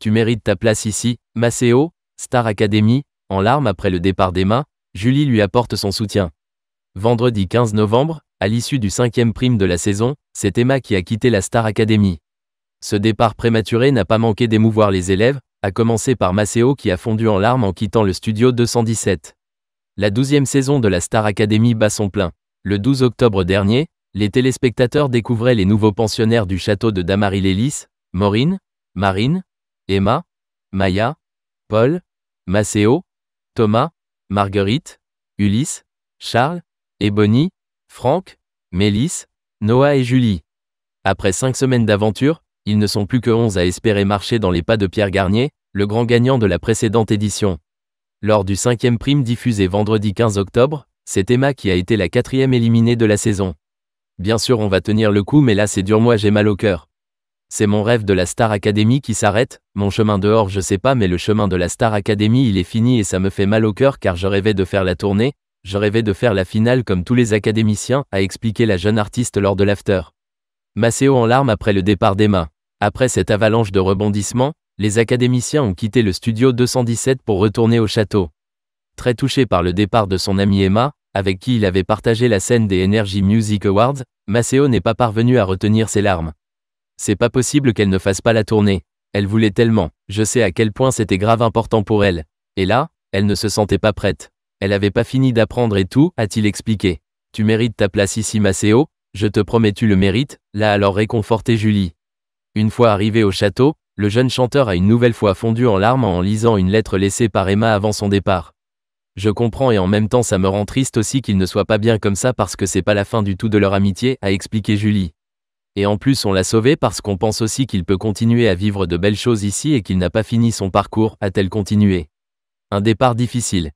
Tu mérites ta place ici, Maceo, Star Academy, en larmes après le départ d'Emma, Julie lui apporte son soutien. Vendredi 15 novembre, à l'issue du cinquième prime de la saison, c'est Emma qui a quitté la Star Academy. Ce départ prématuré n'a pas manqué d'émouvoir les élèves, à commencer par Maceo qui a fondu en larmes en quittant le studio 217. La douzième saison de la Star Academy bat son plein. Le 12 octobre dernier, les téléspectateurs découvraient les nouveaux pensionnaires du château de Damary-Lélis, Maureen, Marine, Emma, Maya, Paul, Maceo, Thomas, Marguerite, Ulysse, Charles, Ebony, Franck, Mélisse, Noah et Julie. Après cinq semaines d'aventure, ils ne sont plus que onze à espérer marcher dans les pas de Pierre Garnier, le grand gagnant de la précédente édition. Lors du cinquième prime diffusé vendredi 15 octobre, c'est Emma qui a été la quatrième éliminée de la saison. Bien sûr on va tenir le coup mais là c'est dur moi j'ai mal au cœur. C'est mon rêve de la Star Academy qui s'arrête, mon chemin dehors je sais pas mais le chemin de la Star Academy il est fini et ça me fait mal au cœur car je rêvais de faire la tournée, je rêvais de faire la finale comme tous les académiciens, a expliqué la jeune artiste lors de l'after. Maceo en larmes après le départ d'Emma. Après cette avalanche de rebondissements, les académiciens ont quitté le studio 217 pour retourner au château. Très touché par le départ de son ami Emma, avec qui il avait partagé la scène des Energy Music Awards, Maceo n'est pas parvenu à retenir ses larmes. C'est pas possible qu'elle ne fasse pas la tournée. Elle voulait tellement, je sais à quel point c'était grave important pour elle. Et là, elle ne se sentait pas prête. Elle avait pas fini d'apprendre et tout, a-t-il expliqué. Tu mérites ta place ici Maceo, je te promets tu le mérites, l'a alors réconforté Julie. Une fois arrivé au château, le jeune chanteur a une nouvelle fois fondu en larmes en lisant une lettre laissée par Emma avant son départ. Je comprends et en même temps ça me rend triste aussi qu'il ne soit pas bien comme ça parce que c'est pas la fin du tout de leur amitié, a expliqué Julie. Et en plus on l'a sauvé parce qu'on pense aussi qu'il peut continuer à vivre de belles choses ici et qu'il n'a pas fini son parcours, a-t-elle continué. Un départ difficile.